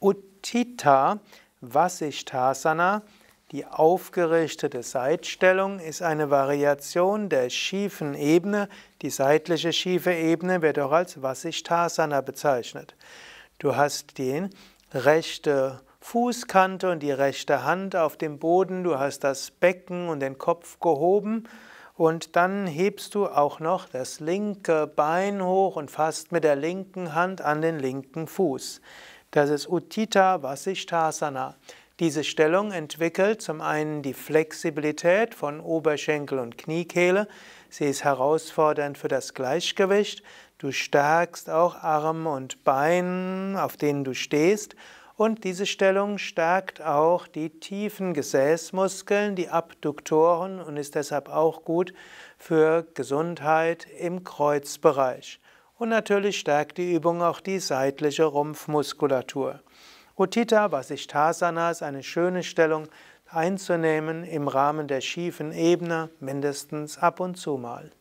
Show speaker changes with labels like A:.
A: Uttita Vasishtasana, die aufgerichtete Seitstellung, ist eine Variation der schiefen Ebene. Die seitliche schiefe Ebene wird auch als Vasishtasana bezeichnet. Du hast die rechte Fußkante und die rechte Hand auf dem Boden, du hast das Becken und den Kopf gehoben und dann hebst du auch noch das linke Bein hoch und fasst mit der linken Hand an den linken Fuß. Das ist Uttita Vasishtasana. Diese Stellung entwickelt zum einen die Flexibilität von Oberschenkel und Kniekehle. Sie ist herausfordernd für das Gleichgewicht. Du stärkst auch Arm und Bein, auf denen du stehst. Und diese Stellung stärkt auch die tiefen Gesäßmuskeln, die Abduktoren und ist deshalb auch gut für Gesundheit im Kreuzbereich. Und natürlich stärkt die Übung auch die seitliche Rumpfmuskulatur. Uttita Vasishtasana ist eine schöne Stellung einzunehmen im Rahmen der schiefen Ebene, mindestens ab und zu mal.